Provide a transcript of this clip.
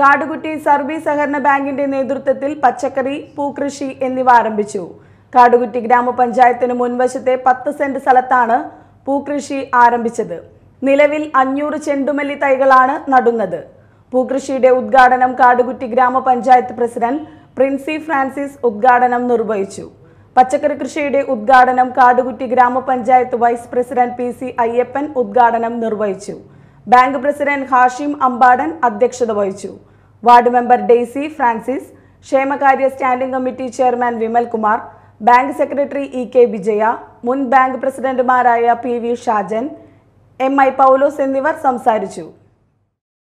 കാടുകുട്ടി service സഹകരണ ബാങ്കിന്റെ നേതൃത്വത്തിൽ പച്ചക്കറി പൂക്കൃഷി എന്നിവ ആരംഭിച്ചു കാടുകുറ്റി ഗ്രാമപഞ്ചായത്തിന് മുൻവശത്തെ പത്ത് സെന്റ് സ്ഥലത്താണ് പൂക്കൃഷി ആരംഭിച്ചത് നിലവിൽ അഞ്ഞൂറ് ചെണ്ടുമല്ലി തൈകളാണ് നടുന്നത് പൂക്കൃഷിയുടെ ഉദ്ഘാടനം കാടുകുറ്റി ഗ്രാമപഞ്ചായത്ത് പ്രസിഡന്റ് പ്രിൻസി ഫ്രാൻസിസ് ഉദ്ഘാടനം നിർവഹിച്ചു പച്ചക്കറി കൃഷിയുടെ ഉദ്ഘാടനം കാടുകുറ്റി ഗ്രാമപഞ്ചായത്ത് vice president P C Ayyappan ഉദ്ഘാടനം നിർവഹിച്ചു ബാങ്ക് പ്രസിഡന്റ് ഹാഷിം അമ്പാടൻ അധ്യക്ഷത വഹിച്ചു വാർഡ് മെമ്പർ ഡെയ്സി ഫ്രാൻസിസ് ക്ഷേമകാര്യ standing committee chairman Vimalkumar bank secretary E K Vijaya മുൻ ബാങ്ക് പ്രസിഡന്റുമാരായ P V Shajan M I Paulose എന്നിവർ സംസാരിച്ചു